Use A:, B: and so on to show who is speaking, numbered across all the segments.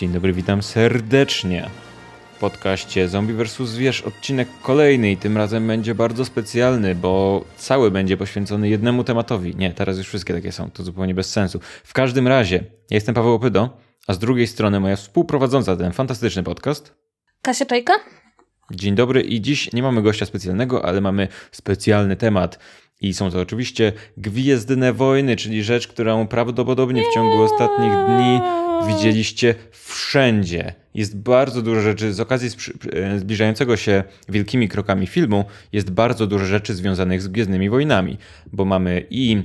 A: Dzień dobry, witam serdecznie w podcaście Zombie vs. Zwierz. Odcinek kolejny i tym razem będzie bardzo specjalny, bo cały będzie poświęcony jednemu tematowi. Nie, teraz już wszystkie takie są, to zupełnie bez sensu. W każdym razie, ja jestem Paweł Opydo, a z drugiej strony moja współprowadząca ten fantastyczny podcast. Kasia Czajka. Dzień dobry i dziś nie mamy gościa specjalnego, ale mamy specjalny temat. I są to oczywiście Gwiezdne Wojny, czyli rzecz, którą prawdopodobnie w ciągu ostatnich dni widzieliście wszędzie. Jest bardzo dużo rzeczy, z okazji e, zbliżającego się wielkimi krokami filmu, jest bardzo dużo rzeczy związanych z Gwiezdnymi Wojnami, bo mamy i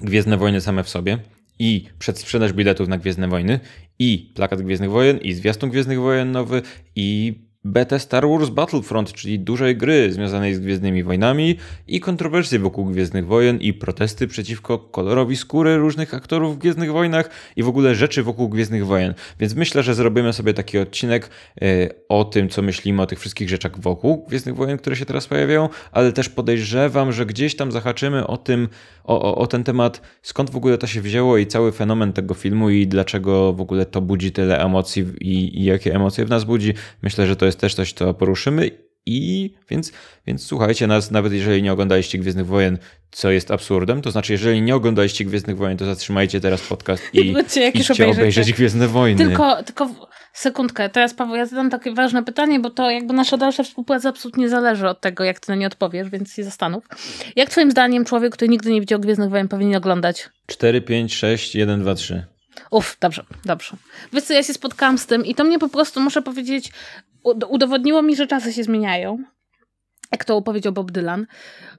A: Gwiezdne Wojny same w sobie, i przedsprzedaż biletów na Gwiezdne Wojny, i plakat Gwiezdnych Wojen, i zwiastun Gwiezdnych Wojen nowy, i BT Star Wars Battlefront, czyli dużej gry związanej z Gwiezdnymi Wojnami i kontrowersje wokół Gwiezdnych Wojen i protesty przeciwko kolorowi skóry różnych aktorów w Gwiezdnych Wojnach i w ogóle rzeczy wokół Gwiezdnych Wojen. Więc myślę, że zrobimy sobie taki odcinek e, o tym, co myślimy o tych wszystkich rzeczach wokół Gwiezdnych Wojen, które się teraz pojawiają, ale też podejrzewam, że gdzieś tam zahaczymy o tym, o, o, o ten temat, skąd w ogóle to się wzięło i cały fenomen tego filmu i dlaczego w ogóle to budzi tyle emocji i, i jakie emocje w nas budzi. Myślę, że to jest jest też coś, co poruszymy. I więc, więc słuchajcie nas, nawet jeżeli nie oglądaliście Gwiezdnych Wojen, co jest absurdem, to znaczy, jeżeli nie oglądaliście Gwiezdnych Wojen, to zatrzymajcie teraz podcast i idźcie obejrzeć tak. Gwiezdne Wojny. Tylko,
B: tylko sekundkę, teraz Paweł, ja zadam takie ważne pytanie, bo to jakby nasza dalsza współpraca absolutnie zależy od tego, jak ty na nie odpowiesz, więc się zastanów. Jak twoim zdaniem człowiek, który nigdy nie widział Gwiezdnych Wojen, powinien oglądać?
A: 4, 5, 6, 1, 2, 3.
B: Uff, dobrze, dobrze. Wiesz co, ja się spotkałam z tym i to mnie po prostu, muszę powiedzieć, udowodniło mi, że czasy się zmieniają. Jak to opowiedział Bob Dylan,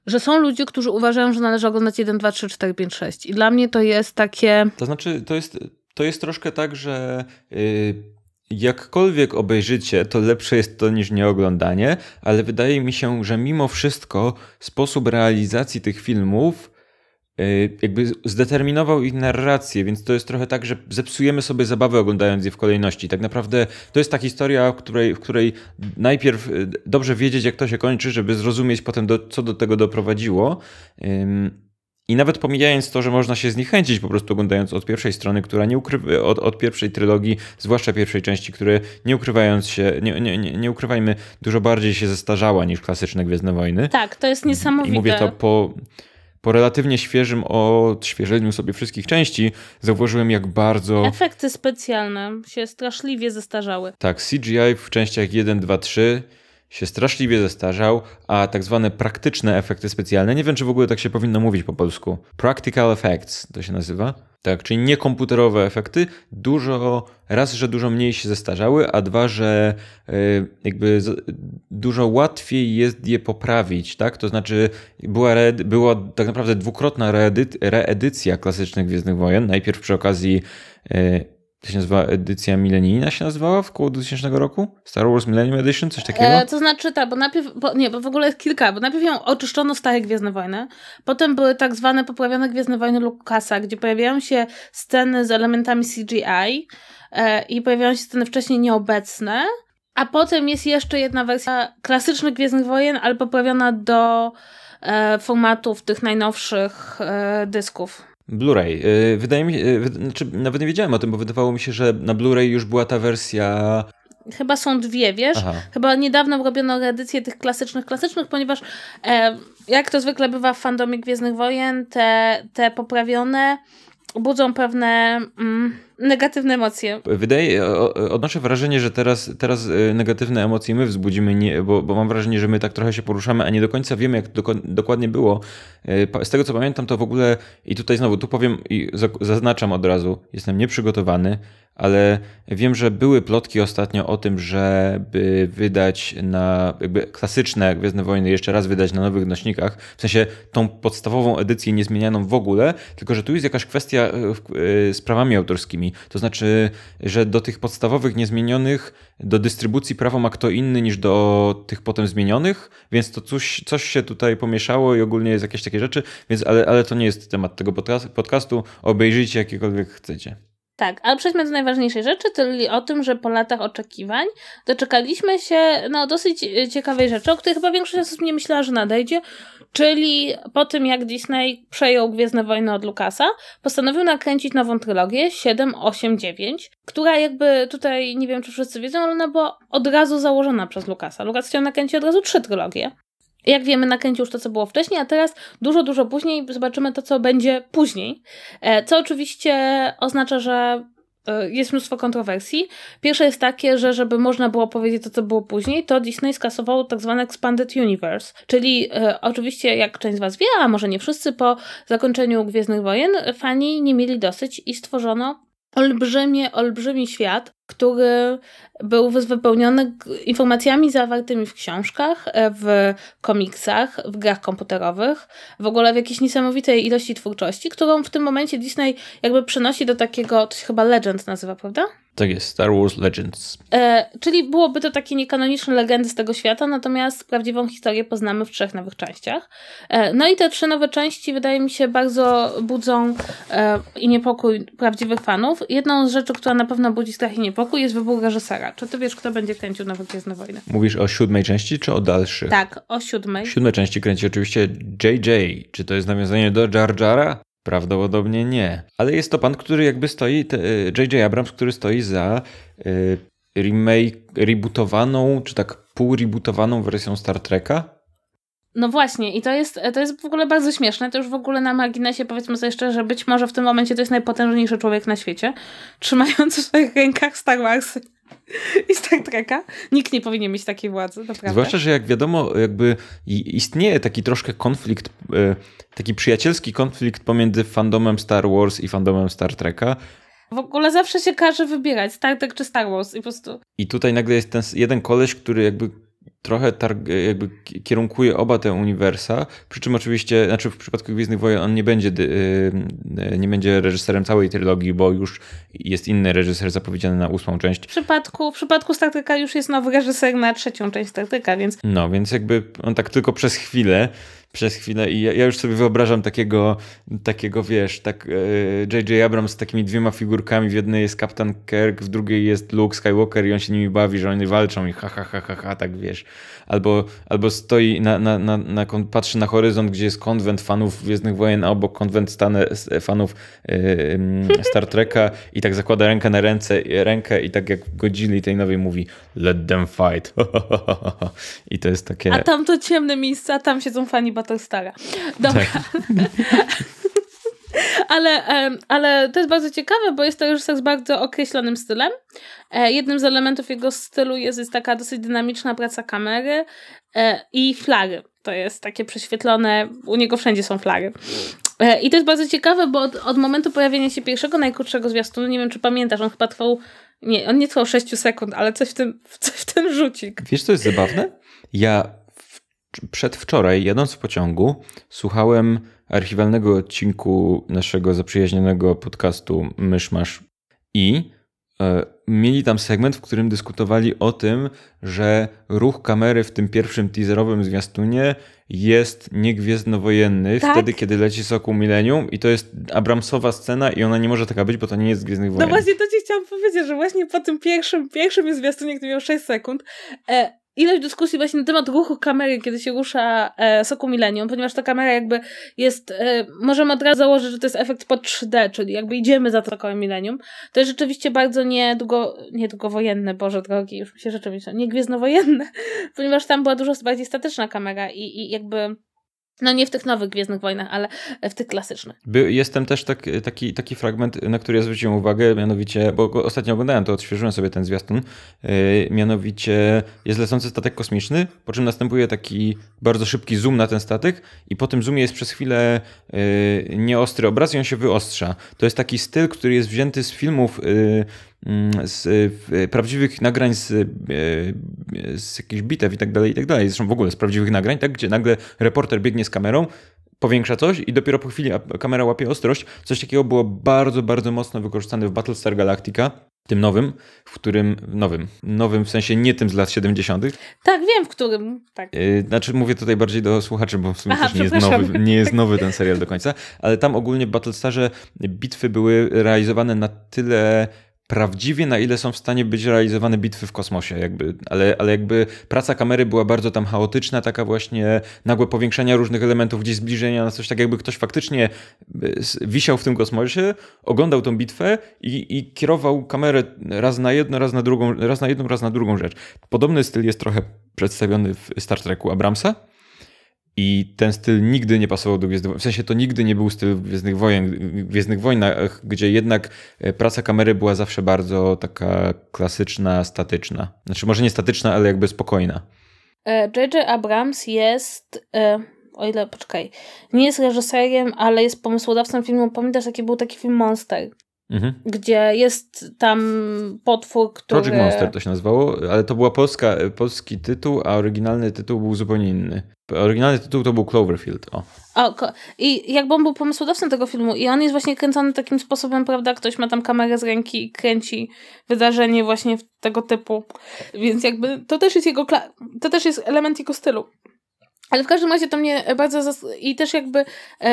B: że są ludzie, którzy uważają, że należy oglądać 1, 2, 3, 4, 5, 6. I dla mnie to jest takie.
A: To znaczy, to jest, to jest troszkę tak, że. Yy jakkolwiek obejrzycie, to lepsze jest to niż nieoglądanie, ale wydaje mi się, że mimo wszystko sposób realizacji tych filmów Y, jakby zdeterminował ich narrację, więc to jest trochę tak, że zepsujemy sobie zabawę oglądając je w kolejności. Tak naprawdę to jest ta historia, w której, w której najpierw y, dobrze wiedzieć, jak to się kończy, żeby zrozumieć potem, do, co do tego doprowadziło. I nawet pomijając to, że można się zniechęcić po prostu oglądając od pierwszej strony, która nie ukrywa, od, od, pierwszej trylogii, zwłaszcza pierwszej części, które nie ukrywając się, nie, nie, nie, nie ukrywajmy, dużo bardziej się zestarzała niż klasyczne Gwiezdne Wojny.
B: Tak, to jest niesamowite. I mówię to
A: po po relatywnie świeżym odświeżeniu sobie wszystkich części zauważyłem, jak bardzo.
B: Efekty specjalne się straszliwie zestarzały.
A: Tak, CGI w częściach 1, 2, 3 się straszliwie zestarzał, a tak zwane praktyczne efekty specjalne, nie wiem czy w ogóle tak się powinno mówić po polsku. Practical effects to się nazywa. Tak, czyli niekomputerowe efekty, dużo, raz, że dużo mniej się zestarzały, a dwa, że y, jakby dużo łatwiej jest je poprawić, tak? To znaczy była, była tak naprawdę dwukrotna reedy reedycja klasycznych Gwiezdnych Wojen, najpierw przy okazji y, to się nazywa edycja milenijna się nazywała w koło 2000 roku? Star Wars Millennium Edition, coś takiego? E,
B: to znaczy tak, bo najpierw, bo, nie, bo w ogóle jest kilka, bo najpierw ją oczyszczono stare Gwiezdne Wojny, potem były tak zwane poprawione Gwiezdne Wojny Lucasa, gdzie pojawiają się sceny z elementami CGI e, i pojawiają się sceny wcześniej nieobecne, a potem jest jeszcze jedna wersja klasycznych Gwiezdnych Wojen, ale poprawiona do e, formatów tych najnowszych e, dysków.
A: Blu-ray. Y, wydaje mi się, y, znaczy, nawet nie wiedziałem o tym, bo wydawało mi się, że na Blu-ray już była ta wersja
B: chyba są dwie, wiesz? Aha. Chyba niedawno robiono edycję tych klasycznych, klasycznych, ponieważ e, jak to zwykle bywa w fandomie Gwiezdnych Wojen, te, te poprawione budzą pewne... Mm, negatywne emocje.
A: Wydaje, odnoszę wrażenie, że teraz, teraz y, negatywne emocje my wzbudzimy, nie, bo, bo mam wrażenie, że my tak trochę się poruszamy, a nie do końca wiemy, jak doko dokładnie było. Y, z tego co pamiętam, to w ogóle, i tutaj znowu, tu powiem i zaznaczam od razu, jestem nieprzygotowany, ale wiem, że były plotki ostatnio o tym, żeby wydać na jakby klasyczne Gwiezdne Wojny jeszcze raz wydać na nowych nośnikach, w sensie tą podstawową edycję niezmienianą w ogóle, tylko że tu jest jakaś kwestia e, e, z prawami autorskimi, to znaczy, że do tych podstawowych niezmienionych do dystrybucji prawo ma kto inny niż do tych potem zmienionych, więc to coś, coś się tutaj pomieszało i ogólnie jest jakieś takie rzeczy, więc ale, ale to nie jest temat tego podcastu, obejrzyjcie jakiekolwiek chcecie.
B: Tak, ale przejdźmy do najważniejszej rzeczy, czyli o tym, że po latach oczekiwań doczekaliśmy się no, dosyć e, ciekawej rzeczy, o której chyba większość osób nie myślała, że nadejdzie, czyli po tym jak Disney przejął Gwiezdne Wojny od Lucasa, postanowił nakręcić nową trylogię 7, 8, 9, która jakby tutaj, nie wiem czy wszyscy wiedzą, ale ona była od razu założona przez Lucasa. Lucas chciał nakręcić od razu trzy trylogie jak wiemy, nakręcił już to, co było wcześniej, a teraz dużo, dużo później zobaczymy to, co będzie później. E, co oczywiście oznacza, że e, jest mnóstwo kontrowersji. Pierwsze jest takie, że żeby można było powiedzieć to, co było później, to Disney skasowało tak zwany Expanded Universe, czyli e, oczywiście, jak część z Was wie, a może nie wszyscy, po zakończeniu Gwiezdnych Wojen e, fani nie mieli dosyć i stworzono olbrzymie, olbrzymi świat, który był wypełniony informacjami zawartymi w książkach, e, w komiksach, w grach komputerowych, w ogóle w jakiejś niesamowitej ilości twórczości, którą w tym momencie Disney jakby przenosi do takiego, to się chyba Legend nazywa, prawda?
A: Tak jest, Star Wars Legends.
B: E, czyli byłoby to takie niekanoniczne legendy z tego świata, natomiast prawdziwą historię poznamy w trzech nowych częściach. E, no i te trzy nowe części wydaje mi się bardzo budzą e, i niepokój prawdziwych fanów. Jedną z rzeczy, która na pewno budzi strach i niepokój jest wybór reżysera. Czy ty wiesz, kto będzie kręcił nowe Gwiezdne Wojny?
A: Mówisz o siódmej części czy o dalszych?
B: Tak, o siódmej. Siódmej
A: części kręci oczywiście JJ. Czy to jest nawiązanie do Jar Jara? Prawdopodobnie nie. Ale jest to pan, który jakby stoi, J.J. E, Abrams, który stoi za e, remake, rebootowaną, czy tak pół-rebootowaną wersją Star Treka.
B: No właśnie, i to jest, e, to jest w ogóle bardzo śmieszne. To już w ogóle na marginesie powiedzmy sobie jeszcze, że być może w tym momencie to jest najpotężniejszy człowiek na świecie, trzymający w swoich rękach Star Wars. I Star Treka. Nikt nie powinien mieć takiej władzy, naprawdę. Zwłaszcza, że
A: jak wiadomo, jakby istnieje taki troszkę konflikt, e, taki przyjacielski konflikt pomiędzy fandomem Star Wars i fandomem Star Treka.
B: W ogóle zawsze się każe wybierać Star Trek czy Star Wars i po prostu...
A: I tutaj nagle jest ten jeden koleś, który jakby trochę e, jakby kierunkuje oba te uniwersa, przy czym oczywiście, znaczy w przypadku Gwiezdnych Wojen on nie będzie, e, e, nie będzie reżyserem całej trylogii, bo już jest inny reżyser zapowiedziany na ósmą część. W
B: przypadku, w przypadku Startyka już jest nowy reżyser na trzecią część Startyka, więc...
A: No, więc jakby on tak tylko przez chwilę przez chwilę i ja, ja, już sobie wyobrażam takiego, takiego wiesz, tak J.J. E, Abrams z takimi dwiema figurkami, w jednej jest Captain Kirk, w drugiej jest Luke Skywalker i on się nimi bawi, że oni walczą i ha, ha, ha, ha, ha tak wiesz. Albo, albo stoi, na, na, na, na, patrzy na horyzont, gdzie jest konwent fanów Gwiezdnych Wojen, a obok konwent stane, e, fanów e, Star Treka i tak zakłada rękę na ręce, rękę i tak jak godzili tej nowej mówi let them fight. I to jest takie... A
B: tam to ciemne miejsca, tam siedzą fani to stara. Dobra. Tak. ale, ale to jest bardzo ciekawe, bo jest to już seks bardzo określonym stylem. E, jednym z elementów jego stylu jest, jest taka dosyć dynamiczna praca kamery e, i flary. To jest takie prześwietlone, u niego wszędzie są flary. E, I to jest bardzo ciekawe, bo od, od momentu pojawienia się pierwszego najkrótszego zwiastunu, nie wiem czy pamiętasz, on chyba trwał, nie, on nie trwał 6 sekund, ale coś w tym, coś w tym rzucik.
A: Wiesz, co jest zabawne? Ja przedwczoraj, jadąc w pociągu, słuchałem archiwalnego odcinku naszego zaprzyjaźnionego podcastu Mysz Masz i e, mieli tam segment, w którym dyskutowali o tym, że ruch kamery w tym pierwszym teaserowym zwiastunie jest niegwiezdnowojenny tak? wtedy, kiedy leci Sokół Milenium i to jest Abramsowa scena i ona nie może taka być, bo to nie jest Gwiezdnych no Wojen. No właśnie
B: to ci chciałam powiedzieć, że właśnie po tym pierwszym, pierwszym zwiastunie, który miał 6 sekund, e ilość dyskusji właśnie na temat ruchu kamery, kiedy się rusza e, Soku Millennium, ponieważ ta kamera jakby jest, e, możemy od razu założyć, że to jest efekt pod 3D, czyli jakby idziemy za Sokołem Millennium. To jest rzeczywiście bardzo niedługo, wojenne, Boże drogi, już mi się rzeczywiście, nie gwiezdnowojenne, ponieważ tam była dużo bardziej statyczna kamera i, i jakby no nie w tych nowych Gwiezdnych Wojnach, ale w tych klasycznych.
A: By, jestem też tak, e, taki, taki fragment, e, na który ja zwróciłem uwagę, mianowicie, bo ostatnio oglądałem to, odświeżyłem sobie ten zwiastun, yy, mianowicie jest lecący statek kosmiczny, po czym następuje taki bardzo szybki zoom na ten statek i po tym zoomie jest przez chwilę yy, nieostry obraz i on się wyostrza. To jest taki styl, który jest wzięty z filmów... Yy, Mm, z y, y, prawdziwych nagrań z, y, z jakichś bitew i tak dalej, i tak dalej. Zresztą w ogóle z prawdziwych nagrań, tak? gdzie nagle reporter biegnie z kamerą, powiększa coś i dopiero po chwili kamera łapie ostrość. Coś takiego było bardzo, bardzo mocno wykorzystane w Battlestar Galactica. Tym nowym, w którym. Nowym. Nowym w sensie nie tym z lat 70.
B: Tak, wiem, w którym. Tak.
A: Yy, znaczy, mówię tutaj bardziej do słuchaczy, bo w sumie Aha, też nie jest, nowy, nie jest nowy ten serial do końca. Ale tam ogólnie w Battlestarze bitwy były realizowane na tyle prawdziwie, na ile są w stanie być realizowane bitwy w kosmosie, jakby, ale, ale jakby praca kamery była bardzo tam chaotyczna, taka właśnie nagłe powiększenia różnych elementów, gdzieś zbliżenia na no coś, tak jakby ktoś faktycznie e, wisiał w tym kosmosie, oglądał tą bitwę i, i kierował kamerę raz na jedno, raz na drugą, raz na jedną, raz na drugą rzecz. Podobny styl jest trochę przedstawiony w Star Treku Abramsa, i ten styl nigdy nie pasował do Gwiezdnych Wojen. W sensie to nigdy nie był styl Gwiezdnych Wojen. Gwiezdnych Wojnach, gdzie jednak e, praca kamery była zawsze bardzo taka klasyczna, statyczna. Znaczy może nie statyczna, ale jakby spokojna.
B: J.J. E, Abrams jest, e, o ile, poczekaj, nie jest reżyserem, ale jest pomysłodawcą filmu. Pamiętasz, jaki był taki film Monster? Mhm. Gdzie jest tam potwór, który. Project Monster to
A: się nazywało, ale to była polska, polski tytuł, a oryginalny tytuł był zupełnie inny. Oryginalny tytuł to był Cloverfield. O.
B: o I jakby on był pomysłodawcą tego filmu, i on jest właśnie kręcony takim sposobem, prawda? Ktoś ma tam kamerę z ręki i kręci wydarzenie właśnie tego typu. Więc jakby to też jest jego. To też jest element jego stylu. Ale w każdym razie to mnie bardzo. I też jakby. Yy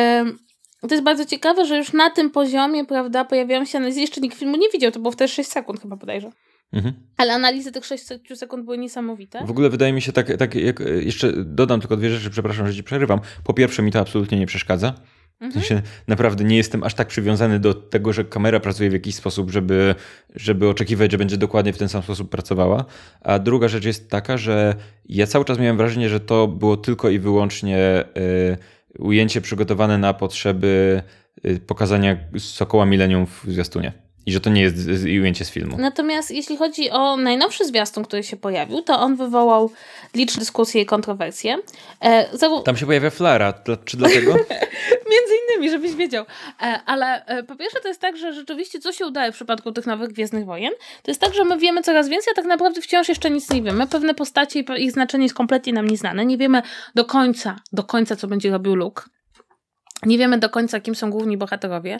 B: to jest bardzo ciekawe, że już na tym poziomie, prawda, pojawiają się analizy. Jeszcze nikt filmu nie widział, to było wtedy 6 sekund chyba podejrzewam. Mhm. Ale analizy tych 6 sekund były niesamowite. W
A: ogóle wydaje mi się tak, tak jak e, jeszcze dodam tylko dwie rzeczy, przepraszam, że ci przerywam. Po pierwsze, mi to absolutnie nie przeszkadza. Mhm. W sensie naprawdę nie jestem aż tak przywiązany do tego, że kamera pracuje w jakiś sposób, żeby, żeby oczekiwać, że będzie dokładnie w ten sam sposób pracowała. A druga rzecz jest taka, że ja cały czas miałem wrażenie, że to było tylko i wyłącznie. Yy, ujęcie przygotowane na potrzeby y, pokazania Sokoła Milenium w zwiastunie. I że to nie jest ujęcie z filmu.
B: Natomiast jeśli chodzi o najnowszy zwiastun, który się pojawił, to on wywołał liczne dyskusje i kontrowersje. E, za... Tam
A: się pojawia Flara. Dla, czy dlatego?
B: Między innymi, żebyś wiedział. E, ale e, po pierwsze to jest tak, że rzeczywiście co się udaje w przypadku tych nowych Gwiezdnych Wojen, to jest tak, że my wiemy coraz więcej, a tak naprawdę wciąż jeszcze nic nie wiemy. Pewne postacie i ich znaczenie jest kompletnie nam nieznane. Nie wiemy do końca, do końca co będzie robił Luke. Nie wiemy do końca, kim są główni bohaterowie.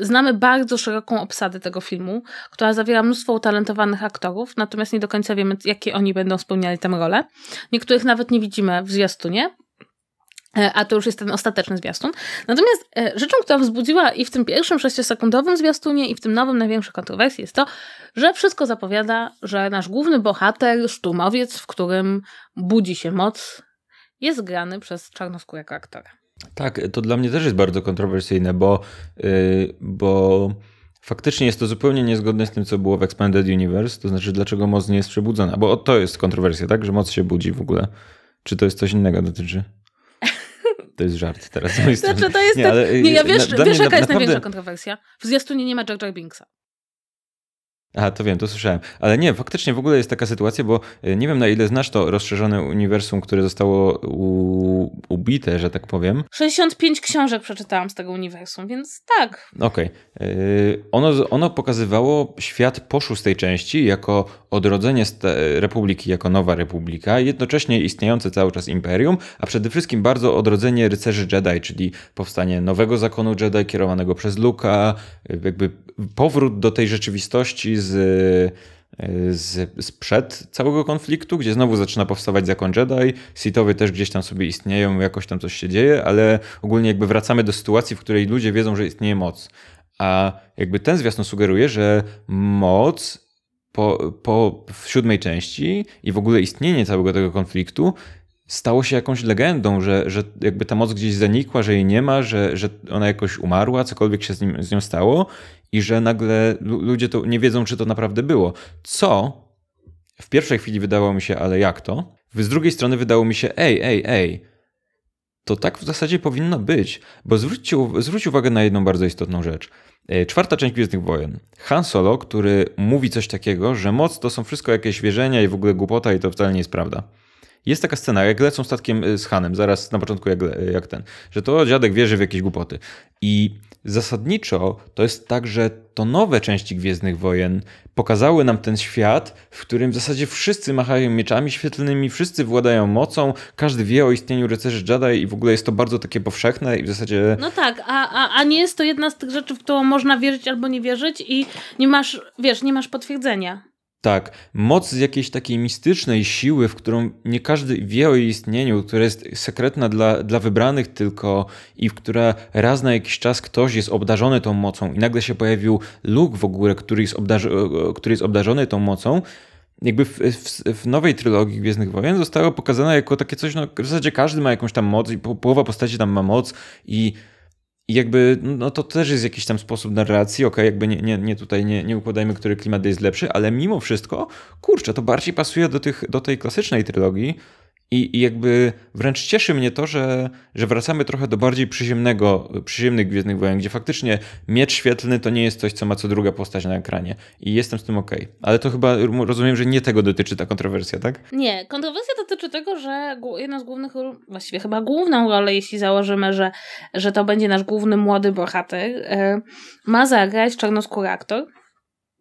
B: Znamy bardzo szeroką obsadę tego filmu, która zawiera mnóstwo utalentowanych aktorów, natomiast nie do końca wiemy, jakie oni będą spełniali tę rolę. Niektórych nawet nie widzimy w zwiastunie, e, a to już jest ten ostateczny zwiastun. Natomiast e, rzeczą, która wzbudziła i w tym pierwszym sześciosekundowym zwiastunie, i w tym nowym największej kontrowersji jest to, że wszystko zapowiada, że nasz główny bohater, sztumowiec, w którym budzi się moc, jest grany przez czarnoskórego aktora.
A: Tak, to dla mnie też jest bardzo kontrowersyjne, bo, yy, bo faktycznie jest to zupełnie niezgodne z tym, co było w Expanded Universe. To znaczy, dlaczego moc nie jest przebudzona? Bo to jest kontrowersja, tak? Że moc się budzi w ogóle. Czy to jest coś innego dotyczy? To jest żart teraz z mojej Znaczy, to jest nie, tak- ale, nie, ja wiesz, na, wiesz jaka na, jest naprawdę... największa
B: kontrowersja? W zwiastunie nie ma Jack Jack Binksa.
A: Aha, to wiem, to słyszałem. Ale nie, faktycznie w ogóle jest taka sytuacja, bo e, nie wiem na ile znasz to rozszerzone uniwersum, które zostało u... ubite, że tak powiem.
B: 65 książek przeczytałam z tego uniwersum, więc tak.
A: Okej. Okay. E, yy, ono, ono pokazywało świat po szóstej części jako odrodzenie e, republiki, jako nowa republika, jednocześnie istniejące cały czas imperium, a przede wszystkim bardzo odrodzenie rycerzy Jedi, czyli powstanie nowego zakonu Jedi kierowanego przez Luka, jakby powrót do tej rzeczywistości z E, z z, sprzed całego konfliktu, gdzie znowu zaczyna powstawać zakon Jedi, Sithowie też gdzieś tam sobie istnieją, jakoś tam coś się dzieje, ale ogólnie jakby wracamy do sytuacji, w której ludzie wiedzą, że istnieje moc. A jakby ten zwiastun sugeruje, że moc po, po w siódmej części i w ogóle istnienie całego tego konfliktu stało się jakąś legendą, że, że jakby ta moc gdzieś zanikła, że jej nie ma, że, że ona jakoś umarła, cokolwiek się z, nim, z nią stało i że nagle ludzie to nie wiedzą, czy to naprawdę było. Co w pierwszej chwili wydało mi się, ale jak to? Z drugiej strony wydało mi się, ej, ej, ej, to tak w zasadzie powinno być, bo zwróćcie, zwróć uwagę na jedną bardzo istotną rzecz. E, czwarta część Gwiezdnych Wojen. Han Solo, który mówi coś takiego, że moc to są wszystko jakieś wierzenia i w ogóle głupota i to wcale nie jest prawda. Jest taka scena, jak lecą statkiem y, z Hanem, zaraz na początku jak, y, jak ten, że to dziadek wierzy w jakieś głupoty. I zasadniczo to jest tak, że to nowe części Gwiezdnych Wojen pokazały nam ten świat, w którym w zasadzie wszyscy machają mieczami świetlnymi, wszyscy władają mocą, każdy wie o istnieniu rycerzy Jedi i w ogóle jest to bardzo takie powszechne i w zasadzie... No
B: tak, a, a, a nie jest to jedna z tych rzeczy, w którą można wierzyć albo nie wierzyć i nie masz, wiesz, nie masz potwierdzenia.
A: Tak, moc z jakiejś takiej mistycznej siły, w którą nie każdy wie o jej istnieniu, która jest sekretna dla, dla wybranych tylko i w która raz na jakiś czas ktoś jest obdarzony tą mocą i nagle się pojawił luk w ogóle, który jest, obdarzy, który jest obdarzony tą mocą, jakby w, w, w, nowej trylogii Gwiezdnych Wojen zostało pokazane jako takie coś, no w zasadzie każdy ma jakąś tam moc i połowa postaci tam ma moc i i jakby, no to też jest jakiś tam sposób narracji, okej, okay, jakby nie, nie, nie tutaj nie, nie układajmy, który klimat jest lepszy, ale mimo wszystko, kurczę, to bardziej pasuje do, tych, do tej klasycznej trylogii, i, I, jakby wręcz cieszy mnie to, że, że wracamy trochę do bardziej przyziemnego, przyziemnych Gwiezdnych Wojen, gdzie faktycznie miecz świetlny to nie jest coś, co ma co druga postać na ekranie. I jestem z tym okej. Okay. Ale to chyba rozumiem, że nie tego dotyczy ta kontrowersja, tak?
B: Nie, kontrowersja dotyczy tego, że jedna z głównych właściwie chyba główną rolę, jeśli założymy, że, że to będzie nasz główny młody bohater, e, ma zagrać czarnoskóry aktor.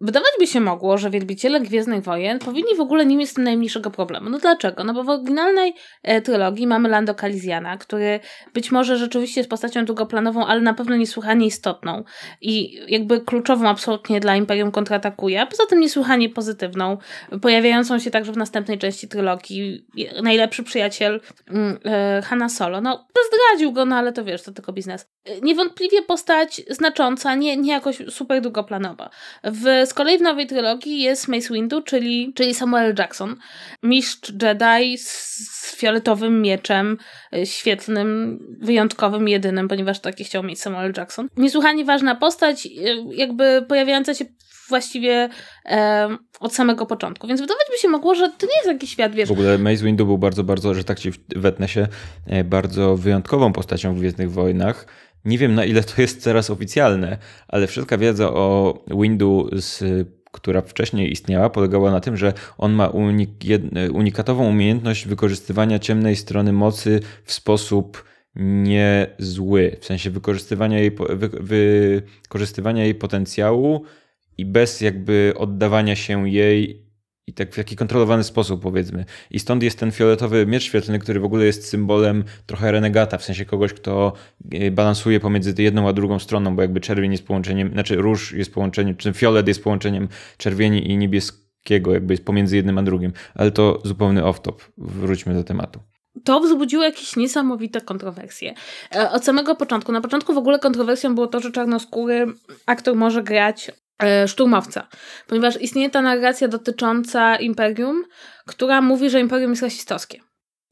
B: Wydawać by się mogło, że wielbiciele Gwiezdnych Wojen powinni w ogóle nie mieć z tym najmniejszego problemu. No dlaczego? No bo w oryginalnej e, trylogii mamy Lando Calrissiana, który być może rzeczywiście jest postacią długoplanową, ale na pewno niesłychanie istotną i jakby kluczową absolutnie dla Imperium kontratakuje, a poza tym niesłychanie pozytywną, pojawiającą się także w następnej części trylogii. Najlepszy przyjaciel mm, e, Hanna Solo. No, zdradził go, no ale to wiesz, to tylko biznes. E, niewątpliwie postać znacząca, nie, nie jakoś super długoplanowa. W z kolei w nowej trylogii jest Mace Windu, czyli, czyli Samuel Jackson. Mistrz Jedi z fioletowym mieczem, y, świetnym, wyjątkowym, jedynym, ponieważ takie chciał mieć Samuel Jackson. Niesłychanie ważna postać, y, jakby pojawiająca się właściwie e, od samego początku. Więc wydawać by się mogło, że to nie jest jakiś świat, wiesz. W
A: ogóle Maze Windu był bardzo, bardzo, że tak ci wetnę się, e, bardzo wyjątkową postacią w Gwiezdnych Wojnach nie wiem na ile to jest teraz oficjalne, ale wszelka wiedza o Windows która wcześniej istniała, polegała na tym, że on ma unik unikatową umiejętność wykorzystywania ciemnej strony mocy w sposób niezły, w sensie wykorzystywania jej, wy wykorzystywania jej potencjału i bez jakby oddawania się jej i tak w taki kontrolowany sposób, powiedzmy. I stąd jest ten fioletowy miecz świetlny, który w ogóle jest symbolem trochę renegata, w sensie kogoś, kto e, balansuje pomiędzy jedną a drugą stroną, bo jakby czerwień jest połączeniem, znaczy róż jest połączeniem, czy fiolet jest połączeniem czerwieni i niebieskiego, jakby jest pomiędzy jednym a drugim. Ale to zupełny off-top. Wróćmy do tematu
B: to wzbudziło jakieś niesamowite kontrowersje. E, od samego początku, na początku w ogóle kontrowersją było to, że czarnoskóry aktor może grać tak. E, szturmowca, ponieważ istnieje ta narracja dotycząca imperium, która mówi, że imperium jest
A: rasistowskie.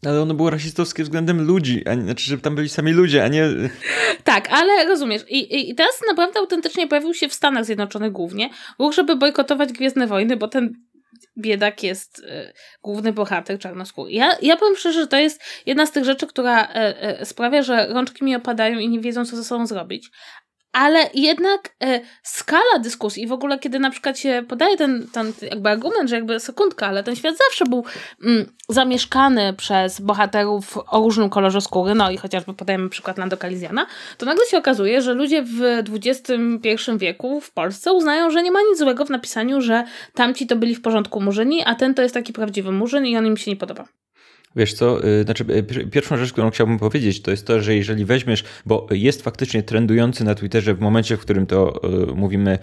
A: Ale ono było rasistowskie względem ludzi, a, znaczy, że tam byli sami ludzie, a nie.
B: Tak, ale rozumiesz. I, I teraz naprawdę autentycznie pojawił się w Stanach Zjednoczonych głównie ruch, żeby bojkotować Gwiezdne Wojny, bo ten biedak jest y, główny bohater czarnoskóry. Ja, ja powiem szczerze, że to jest jedna z tych rzeczy, która y, y, sprawia, że rączki mi opadają i nie wiedzą, co ze sobą zrobić ale jednak e, skala dyskusji, w ogóle kiedy na przykład się podaje ten, ten jakby argument, że jakby sekundka, ale ten świat zawsze był mm, zamieszkany przez bohaterów o różnym kolorze skóry, no i chociażby podajemy przykład Lando Kaliziana, to nagle się okazuje, że ludzie w XXI wieku w Polsce uznają, że nie ma nic złego w napisaniu, że tamci to byli w porządku murzyni, a ten to jest taki prawdziwy murzyn i on im się nie podoba.
A: Wiesz co, y, znaczy y, pierwszą rzecz, którą chciałbym powiedzieć, to jest to, że jeżeli weźmiesz, bo jest faktycznie trendujący na Twitterze w momencie, w którym to y, mówimy,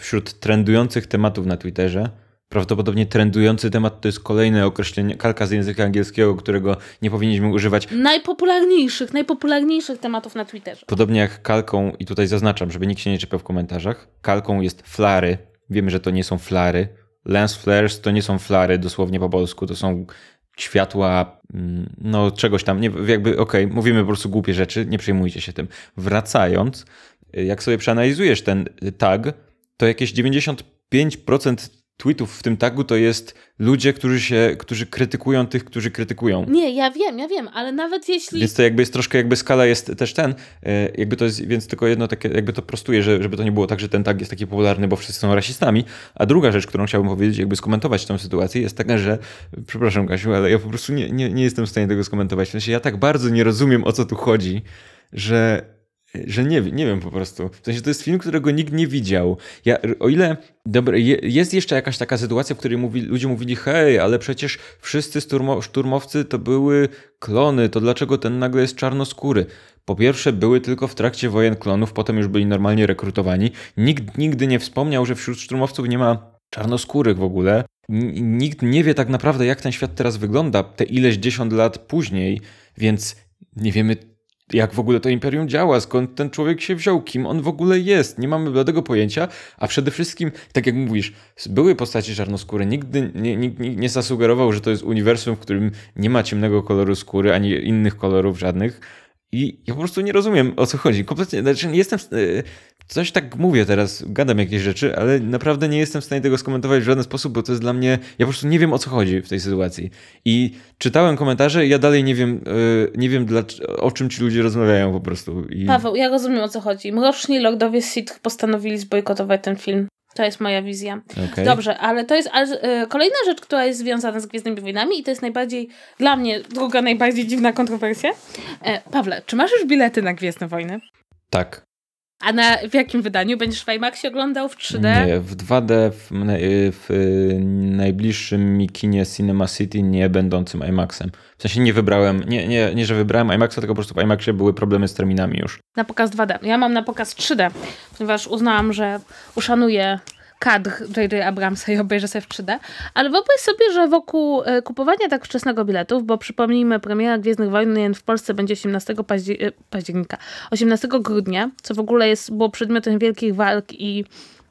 A: wśród trendujących tematów na Twitterze, prawdopodobnie trendujący temat to jest kolejne określenie, kalka z języka angielskiego, którego nie powinniśmy używać.
B: Najpopularniejszych, najpopularniejszych tematów na
A: Twitterze. Podobnie jak kalką, i tutaj zaznaczam, żeby nikt się nie czepiał w komentarzach, kalką jest flary. Wiemy, że to nie są flary. Lens flares to nie są flary dosłownie po polsku, to są światła, mm, no czegoś tam, nie, jakby okej, okay, mówimy po prostu głupie rzeczy, nie przejmujcie się tym. Wracając, jak sobie przeanalizujesz ten tag, to jakieś 95% tweetów w tym tagu to jest ludzie, którzy się, którzy krytykują tych, którzy krytykują.
B: Nie, ja wiem, ja wiem, ale nawet jeśli... Więc
A: to jakby jest troszkę, jakby skala jest też ten, e, jakby to jest, więc tylko jedno takie, jakby to prostuje, żeby to nie było tak, że ten tag jest taki popularny, bo wszyscy są rasistami. A druga rzecz, którą chciałbym powiedzieć, jakby skomentować tę sytuację jest taka, że, przepraszam Kasiu, ale ja po prostu nie, nie, nie jestem w stanie tego skomentować. W sensie ja tak bardzo nie rozumiem, o co tu chodzi, że że nie, nie wiem po prostu. W sensie to jest film, którego nikt nie widział. Ja, o ile dobra, jest jeszcze jakaś taka sytuacja, w której mówi, ludzie mówili, hej, ale przecież wszyscy szturmo, szturmowcy to były klony, to dlaczego ten nagle jest czarnoskóry? Po pierwsze, były tylko w trakcie wojen klonów, potem już byli normalnie rekrutowani. Nikt nigdy nie wspomniał, że wśród szturmowców nie ma czarnoskórych w ogóle. nikt nie wie tak naprawdę, jak ten świat teraz wygląda te ileś dziesiąt lat później, więc nie wiemy jak w ogóle to imperium działa, skąd ten człowiek się wziął, kim on w ogóle jest. Nie mamy bladego pojęcia, a przede wszystkim, tak jak mówisz, były postacie czarnoskóre. Nigdy nie, nikt nie, nie zasugerował, że to jest uniwersum, w którym nie ma ciemnego koloru skóry ani innych kolorów żadnych. I ja po prostu nie rozumiem, o co chodzi. Kompletnie, znaczy jestem... E, coś tak mówię teraz, gadam jakieś rzeczy, ale naprawdę nie jestem w stanie tego skomentować w żaden sposób, bo to jest dla mnie... Ja po prostu nie wiem, o co chodzi w tej sytuacji. I czytałem komentarze i ja dalej nie wiem, e, nie wiem dla, o czym ci ludzie rozmawiają po prostu. I... Paweł,
B: ja rozumiem, o co chodzi. Mroczni lordowie Sith postanowili zbojkotować ten film. To jest moja wizja. Okay. Dobrze, ale to jest e, kolejna rzecz, która jest związana z Gwiezdnymi Wojnami i to jest najbardziej, dla mnie druga najbardziej dziwna kontrowersja. E, Pawle, czy masz już bilety na Gwiezdne Wojny? Tak. A na, w jakim wydaniu? Będziesz w IMAXie oglądał w 3D? Nie, w
A: 2D w, y, w y, najbliższym Mikinie Cinema City nie będącym IMAXem. W sensie nie wybrałem, nie, nie, nie że wybrałem IMAXa, tylko po prostu w IMAXie były problemy z terminami już.
B: Na pokaz 2D. Ja mam na pokaz 3D, ponieważ uznałam, że uszanuję kadr J.J. Abramsa i obejrzę sobie w 3D, ale wyobraź sobie, że wokół e, kupowania tak wczesnego biletów, bo przypomnijmy, premiera Gwiezdnych Wojen w Polsce będzie 18 paździ e, października, 18 grudnia, co w ogóle jest, było przedmiotem wielkich walk i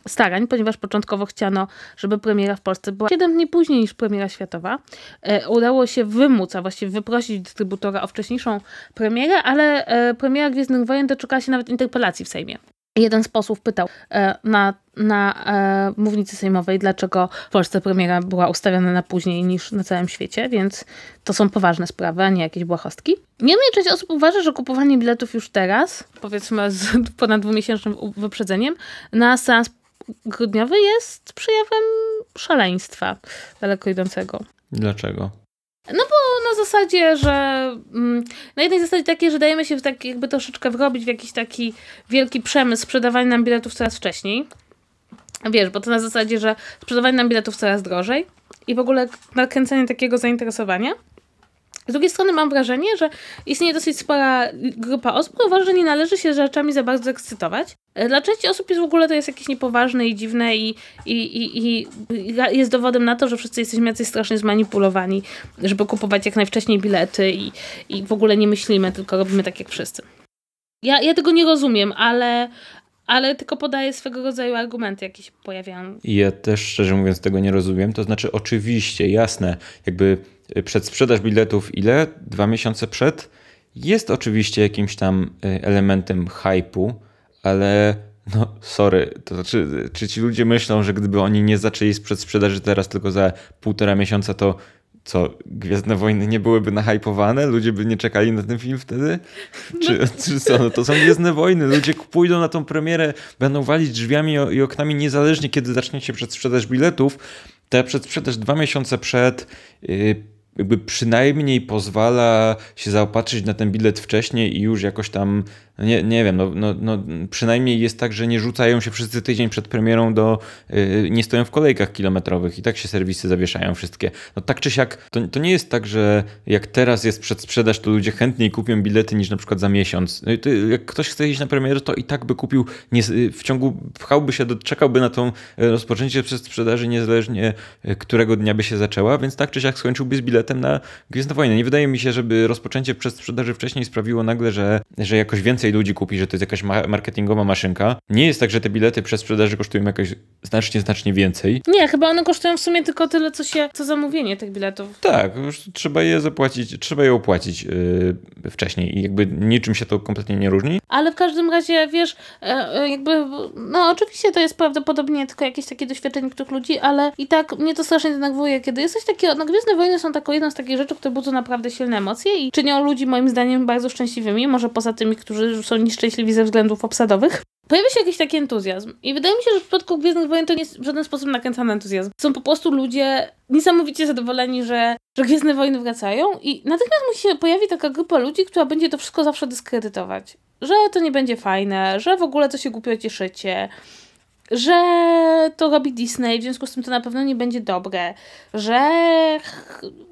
B: starań, ponieważ początkowo chciano, żeby premiera w Polsce była 7 dni później niż premiera światowa. E, udało się wymóc, a właściwie wyprosić dystrybutora o wcześniejszą premierę, ale e, premiera Gwiezdnych Wojen doczekała się nawet interpelacji w Sejmie. Jeden z posłów pytał e, na, na e, mównicy sejmowej, dlaczego w Polsce premiera była ustawiona na później niż na całym świecie, więc to są poważne sprawy, a nie jakieś błahostki. Niemniej część osób uważa, że kupowanie biletów już teraz, powiedzmy z ponad dwumiesięcznym wyprzedzeniem, na seans grudniowy jest przejawem szaleństwa daleko idącego. Dlaczego? No bo na zasadzie, że mm, na jednej zasadzie takiej, że dajemy się w tak jakby troszeczkę wrobić w jakiś taki wielki przemysł sprzedawania nam biletów coraz wcześniej. Wiesz, bo to na zasadzie, że sprzedawanie nam biletów coraz drożej i w ogóle nakręcenie takiego zainteresowania. Z drugiej strony mam wrażenie, że istnieje dosyć spora grupa osób, która uważa, że nie należy się rzeczami za bardzo ekscytować. Dla części osób jest w ogóle to jest jakieś niepoważne i dziwne i, i, i, i jest dowodem na to, że wszyscy jesteśmy jacyś strasznie zmanipulowani, żeby kupować jak najwcześniej bilety i, i w ogóle nie myślimy, tylko robimy tak jak wszyscy. Ja, ja tego nie rozumiem, ale, ale tylko podaję swego rodzaju argumenty, jakie się pojawiają.
A: Ja też szczerze mówiąc tego nie rozumiem. To znaczy oczywiście, jasne, jakby Y, przedsprzedaż biletów ile? Dwa miesiące przed? Jest oczywiście jakimś tam y, elementem hypu, ale no sorry, to znaczy, czy ci ludzie myślą, że gdyby oni nie zaczęli sprzed przedsprzedaży teraz tylko za półtora miesiąca, to co, Gwiezdne Wojny nie byłyby nahypowane? Ludzie by nie czekali na ten film wtedy? Czy, no. czy co? No to są Gwiezdne Wojny. Ludzie pójdą na tą premierę, będą walić drzwiami i oknami niezależnie, kiedy zacznie się przedsprzedaż biletów. Ta przedsprzedaż dwa miesiące przed... Yy, jakby przynajmniej pozwala się zaopatrzyć na ten bilet wcześniej i już jakoś tam, no nie, nie wiem, no, no, no przynajmniej jest tak, że nie rzucają się wszyscy tydzień przed premierą do, yy, nie stoją w kolejkach kilometrowych i tak się serwisy zawieszają wszystkie. No tak czy siak, to, to nie jest tak, że jak teraz jest przedsprzedaż, to ludzie chętniej kupią bilety niż na przykład za miesiąc. No to, jak ktoś chce iść na premierę, to i tak by kupił, nie, y, w ciągu, pchałby się, czekałby na tą y, rozpoczęcie przedsprzedaży niezależnie którego dnia by się zaczęła, więc tak czy siak skończyłby z biletem budżetem na Gwiezdne Wojny. Nie wydaje mi się, żeby rozpoczęcie przez sprzedaży wcześniej sprawiło nagle, że, że jakoś więcej ludzi kupi, że to jest jakaś ma marketingowa maszynka. Nie jest tak, że te bilety przez sprzedaży kosztują jakoś znacznie, znacznie więcej.
B: Nie, chyba one kosztują w sumie tylko tyle, co się, co zamówienie tych biletów.
A: Tak, trzeba je zapłacić, trzeba je opłacić yy, wcześniej i jakby niczym się to kompletnie nie różni.
B: Ale w każdym razie, wiesz, e, e, jakby, no oczywiście to jest prawdopodobnie tylko jakieś takie doświadczenie tych ludzi, ale i tak mnie to strasznie denerwuje, kiedy jesteś taki, no Gwiezdne Wojny są taką jedną z takich rzeczy, które budzą naprawdę silne emocje i czynią ludzi moim zdaniem bardzo szczęśliwymi, może poza tymi, którzy są nieszczęśliwi ze względów obsadowych. Pojawia się jakiś taki entuzjazm. I wydaje mi się, że w przypadku Gwiezdnych Wojen to nie jest w żaden sposób nakręcany entuzjazm. Są po prostu ludzie niesamowicie zadowoleni, że, że Gwiezdne Wojny wracają i natychmiast musi się pojawi taka grupa ludzi, która będzie to wszystko zawsze dyskredytować. Że to nie będzie fajne, że w ogóle to się głupio cieszycie, że to robi Disney, w związku z tym to na pewno nie będzie dobre, że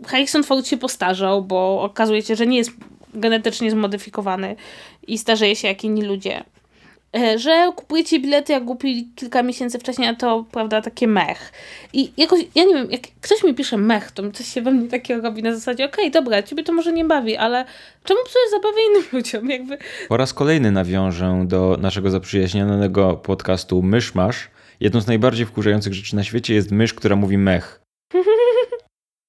B: Harrison Ford się postarzał, bo okazuje się, że nie jest genetycznie zmodyfikowany i starzeje się jak inni ludzie. E, że kupujecie bilety, jak kupili kilka miesięcy wcześniej, a to, prawda, takie mech. I jakoś, ja nie wiem, jak ktoś mi pisze mech, to coś się we mnie takiego robi na zasadzie, okej, okay, dobra, ciebie to może nie bawi, ale czemu psujesz zabawę innym ludziom? Jakby...
A: Po raz kolejny nawiążę do naszego zaprzyjaźnionego podcastu masz Jedną z najbardziej wkurzających rzeczy na świecie jest mysz, która mówi mech.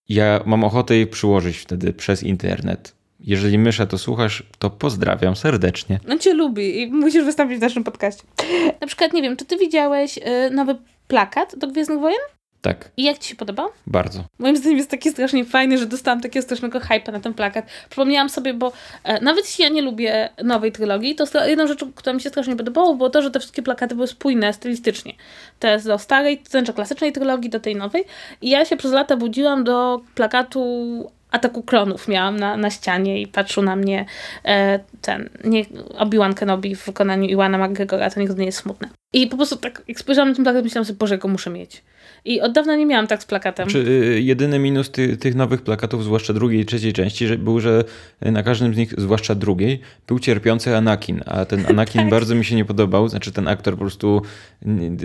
A: Ja mam ochotę jej przyłożyć wtedy przez internet. Jeżeli mysza to słuchasz, to pozdrawiam serdecznie.
B: No cię lubi i musisz wystąpić w naszym podcaście. Na przykład, nie wiem, czy ty widziałeś y, nowy plakat do Gwiezdnych Wojen? Tak. I jak ci się podobał? Bardzo. Moim zdaniem jest taki strasznie fajny, że dostałam takiego strasznego hype na ten plakat. Przypomniałam sobie, bo e, nawet jeśli ja nie lubię nowej trylogii, to jedną rzecz, która mi się strasznie podobała, było to, że te wszystkie plakaty były spójne stylistycznie. Te do starej, to znaczy klasycznej trylogii, do tej nowej. I ja się przez lata budziłam do plakatu ataku klonów miałam na, na ścianie i patrzył na mnie e, ten nie, Obi-Wan Kenobi w wykonaniu Iwana McGregora, to nigdy nie jest smutne. I po prostu tak, jak spojrzałam na plakat, myślałam sobie, Boże, go muszę mieć. I od dawna nie miałam tak z plakatem. Czy
A: y, jedyny minus ty, tych nowych plakatów, zwłaszcza drugiej i trzeciej części, że był, że y, na każdym z nich, zwłaszcza drugiej, był cierpiący Anakin, a ten Anakin tak. bardzo mi się nie podobał, znaczy ten aktor po prostu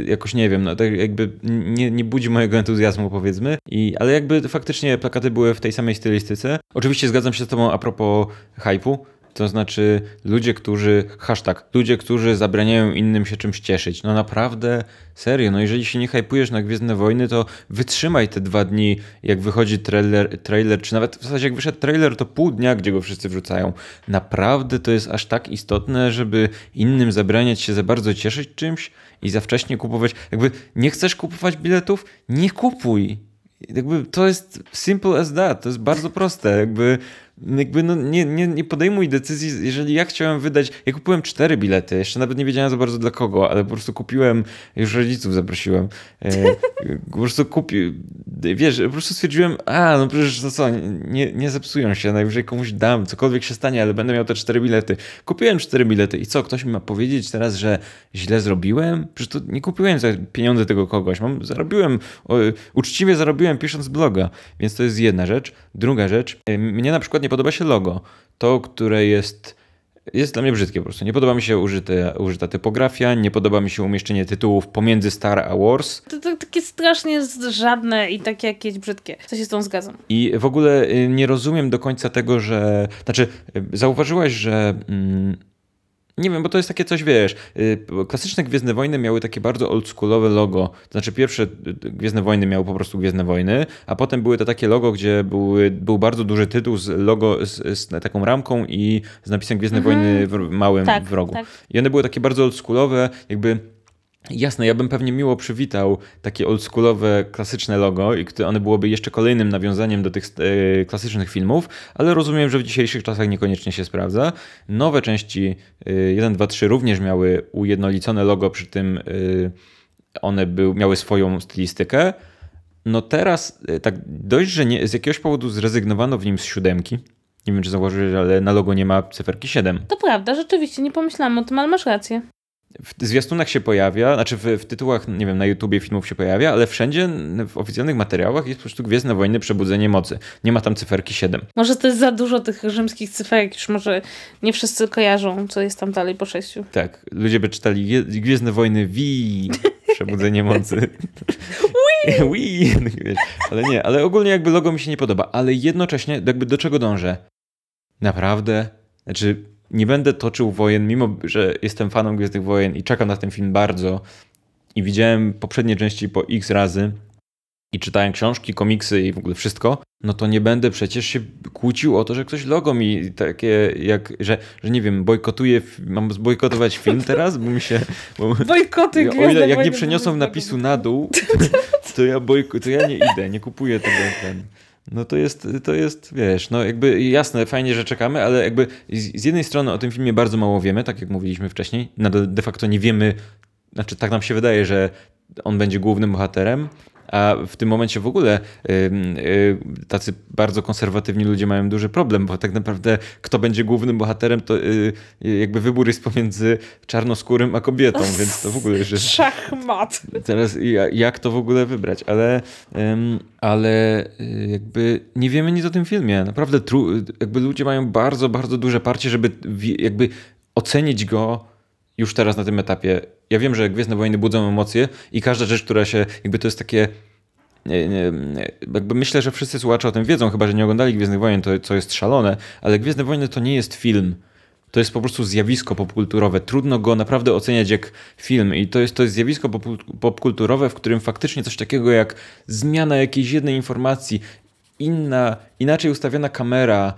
A: jakoś nie wiem, no tak jakby nie, nie budzi mojego entuzjazmu powiedzmy, I, ale jakby faktycznie plakaty były w tej samej stylistyce. Oczywiście zgadzam się z tobą a propos hypu, to znaczy ludzie, którzy, hashtag, ludzie, którzy zabraniają innym się czymś cieszyć. No naprawdę, serio, no jeżeli się nie hypujesz na Gwiezdne Wojny, to wytrzymaj te dwa dni, jak wychodzi trailer, trailer czy nawet w zasadzie jak wyszedł trailer, to pół dnia, gdzie go wszyscy wrzucają. Naprawdę to jest aż tak istotne, żeby innym zabraniać się za bardzo cieszyć czymś i za wcześnie kupować. Jakby nie chcesz kupować biletów? Nie kupuj. Jakby to jest simple as that, to jest bardzo proste. Jakby jakby no nie, nie, nie podejmuj decyzji, jeżeli ja chciałem wydać, ja kupiłem cztery bilety, jeszcze nawet nie wiedziałem za bardzo dla kogo, ale po prostu kupiłem, już rodziców zaprosiłem, e, po prostu kupiłem, wiesz, po prostu stwierdziłem, a no przecież to no co, nie, nie zepsują się, najwyżej komuś dam, cokolwiek się stanie, ale będę miał te cztery bilety. Kupiłem cztery bilety i co, ktoś mi ma powiedzieć teraz, że źle zrobiłem? Przecież to nie kupiłem za pieniądze tego kogoś, mam, zarobiłem, o, uczciwie zarobiłem pisząc bloga, więc to jest jedna rzecz. Druga rzecz, e, mnie na przykład nie podoba się logo. To, które jest, jest dla mnie brzydkie po prostu. Nie podoba mi się użyte, użyta typografia, nie podoba mi się umieszczenie tytułów pomiędzy Star Wars. To, to
B: takie strasznie żadne i takie jakieś brzydkie. Co się z tą zgadzam.
A: I w ogóle y, nie rozumiem do końca tego, że... Znaczy, y, zauważyłaś, że... Mm, nie wiem, bo to jest takie coś, wiesz, y, klasyczne Gwiezdne Wojny miały takie bardzo oldschoolowe logo. To znaczy pierwsze y, y, Gwiezdne Wojny miały po prostu Gwiezdne Wojny, a potem były to takie logo, gdzie były, był bardzo duży tytuł z logo z, z taką ramką i z napisem Gwiezdne mhm. Wojny w małym tak, w rogu. Tak. I one były takie bardzo oldschoolowe, jakby Jasne, ja bym pewnie miło przywitał takie oldschoolowe, klasyczne logo i one byłoby jeszcze kolejnym nawiązaniem do tych e, klasycznych filmów, ale rozumiem, że w dzisiejszych czasach niekoniecznie się sprawdza. Nowe części 1, 2, 3 również miały ujednolicone logo, przy tym e, one były miały swoją stylistykę. No teraz e, tak dość, że nie, z jakiegoś powodu zrezygnowano w nim z siódemki. Nie wiem, czy zauważyłeś, ale na logo nie ma cyferki 7.
B: To prawda, rzeczywiście, nie pomyślałam o tym, ale masz rację
A: w zwiastunach się pojawia, znaczy w, w, tytułach, nie wiem, na YouTubie filmów się pojawia, ale wszędzie w oficjalnych materiałach jest po prostu Gwiezdne Wojny Przebudzenie Mocy. Nie ma tam cyferki 7.
B: Może to jest za dużo tych rzymskich cyferek, już może nie wszyscy kojarzą, co jest tam dalej po sześciu.
A: Tak, ludzie by czytali Gwiezdne Wojny Wii, Przebudzenie Mocy. Wii! No ale nie, ale ogólnie jakby logo mi się nie podoba, ale jednocześnie jakby do czego dążę? Naprawdę? Znaczy nie będę toczył wojen, mimo że jestem fanem Gwiezdnych Wojen i czekam na ten film bardzo i widziałem poprzednie części po x razy i czytałem książki, komiksy i w ogóle wszystko, no to nie będę przecież się kłócił o to, że ktoś logo mi takie jak, że, że nie wiem, bojkotuję, mam zbojkotować film teraz, bo mi się... Bo, Bojkoty o ile, Jak nie przeniosą napisu na dół, to ja, bojko, to ja nie idę, nie kupuję tego. Ten no to jest, to jest, wiesz, no jakby jasne, fajnie, że czekamy, ale jakby z, z jednej strony o tym filmie bardzo mało wiemy, tak jak mówiliśmy wcześniej, no de facto nie wiemy, znaczy tak nam się wydaje, że on będzie głównym bohaterem, a w tym momencie w ogóle y, tacy bardzo konserwatywni ludzie mają duży problem, bo tak naprawdę kto będzie głównym bohaterem, to y, y, jakby wybór jest pomiędzy czarnoskórym a kobietą, więc to w ogóle już jest...
B: Szachmat!
A: Teraz jak to w ogóle wybrać, ale, ale jakby nie wiemy nic o tym filmie. Naprawdę jakby ludzie mają bardzo, bardzo duże parcie, żeby jakby ocenić go już teraz na tym etapie. Ja wiem, że Gwiezdne Wojny budzą emocje i każda rzecz, która się, jakby to jest takie nie, nie, nie. jakby myślę, że wszyscy słuchacze o tym wiedzą, chyba że nie oglądali Gwiezdnych Wojen, to, co jest szalone, ale Gwiezdne Wojny to nie jest film. To jest po prostu zjawisko popkulturowe. Trudno go naprawdę oceniać jak film. I to jest, to jest zjawisko popkulturowe, w którym faktycznie coś takiego jak zmiana jakiejś jednej informacji, inna, inaczej ustawiona kamera,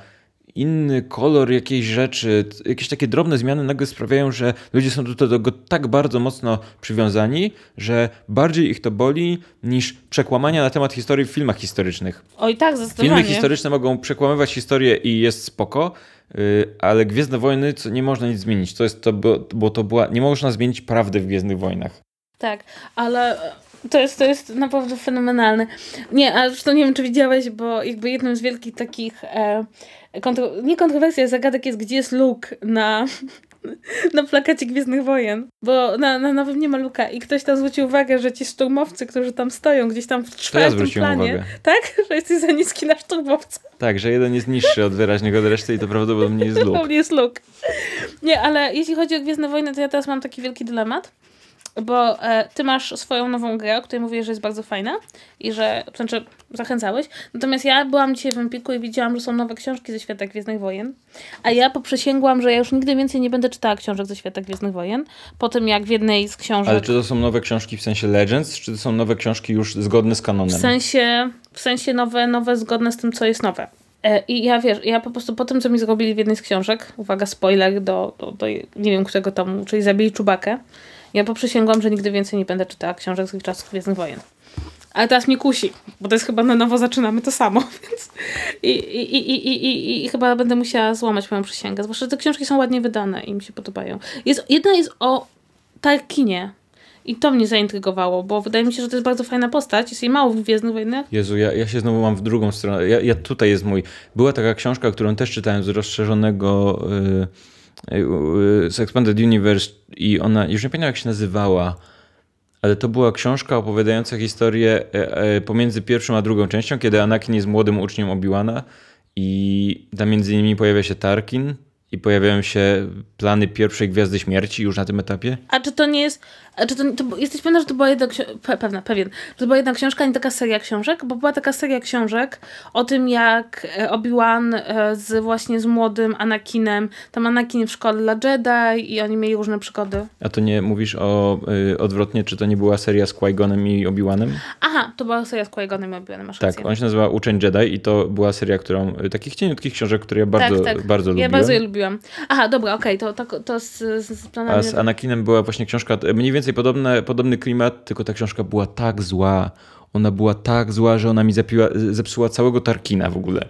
A: inny kolor jakiejś rzeczy, jakieś takie drobne zmiany nagle sprawiają, że ludzie są do tego tak bardzo mocno przywiązani, że bardziej ich to boli niż przekłamania na temat historii w filmach historycznych. Oj tak, zdecydowanie. Filmy historyczne mogą przekłamywać historię i jest spoko, y, ale Gwiezdne Wojny co, nie można nic zmienić. To jest to, bo to była, nie można zmienić prawdy w Gwiezdnych Wojnach.
B: Tak, ale e, to jest, to jest naprawdę fenomenalne. Nie, a zresztą nie wiem, czy widziałeś, bo jakby jednym z wielkich takich e, kontro, nie kontrowersja zagadek jest, gdzie jest Luke na, na plakacie Gwiezdnych Wojen, bo na, na nowym nie ma Luka i ktoś tam zwrócił uwagę, że ci szturmowcy, którzy tam stoją gdzieś tam w czwartym ja planie, uwagę. tak? Że jesteś za niski na szturmowca.
A: Tak, że jeden jest niższy od wyraźnego od reszty i to prawdopodobnie jest Luke.
B: jest Luke. Nie, ale jeśli chodzi o Gwiezdne Wojny, to ja teraz mam taki wielki dylemat, bo e, ty masz swoją nową grę, o której mówisz, że jest bardzo fajna i że, znaczy, zachęcałeś. Natomiast ja byłam dzisiaj w Empiku i widziałam, że są nowe książki ze świata Gwiezdnych Wojen, a ja poprzysięgłam, że ja już nigdy więcej nie będę czytała książek ze świata Gwiezdnych Wojen, po tym jak w jednej z książek... Ale czy
A: to są nowe książki w sensie Legends, czy to są nowe książki już zgodne z kanonem? W
B: sensie, w sensie nowe, nowe zgodne z tym, co jest nowe. E, I ja wiesz, ja po prostu po tym, co mi zrobili w jednej z książek, uwaga, spoiler do, do, do nie wiem którego tomu, czyli zabili czubakę, ja poprzysięgłam, że nigdy więcej nie będę czytała książek z czasów Gwiezdnych Wojen. Ale teraz mnie kusi, bo to jest chyba na nowo zaczynamy to samo, więc i, i, i, i, i, i chyba będę musiała złamać moją przysięgę. Zwłaszcza, że te książki są ładnie wydane i mi się podobają. Jest, jedna jest o Tarkinie. I to mnie zaintrygowało, bo wydaje mi się, że to jest bardzo fajna postać. Jest jej mało w Gwiezdnych Wojnach.
A: Jezu, ja, ja się znowu mam w drugą stronę. Ja, ja tutaj jest mój... Była taka książka, którą też czytałem z rozszerzonego... Yy Y, z Expanded Universe i ona, już nie pamiętam jak się nazywała, ale to była książka opowiadająca historię e, e, pomiędzy pierwszą a drugą częścią, kiedy Anakin jest młodym uczniem Obi-Wana i tam między innymi pojawia się Tarkin i pojawiają się plany pierwszej Gwiazdy Śmierci już na tym etapie.
B: A czy to nie jest... Czy to, to, jesteś pewna, że to była jedna książka, pewna, pewien, że to była jedna książka, nie taka seria książek, bo była taka seria książek o tym, jak e, Obi-Wan e, z, właśnie z młodym Anakinem, tam Anakin w szkole dla Jedi i oni mieli różne przygody.
A: A to nie mówisz o y, odwrotnie, czy to nie była seria z qui i Obi-Wanem?
B: Aha, to była seria z qui i Obi-Wanem, Tak,
A: on się nazywa Uczeń Jedi i to była seria, którą, takich cieniutkich książek, które ja bardzo, tak, tak. bardzo ja lubiłem. Ja bardzo je
B: lubiłam. Aha, dobra, okej, okay, to, to, to z, z, A z
A: Anakinem była właśnie książka, mniej więcej więcej podobne, podobny klimat, tylko ta książka była tak zła. Ona była tak zła, że ona mi zapiła, zepsuła całego Tarkina w ogóle.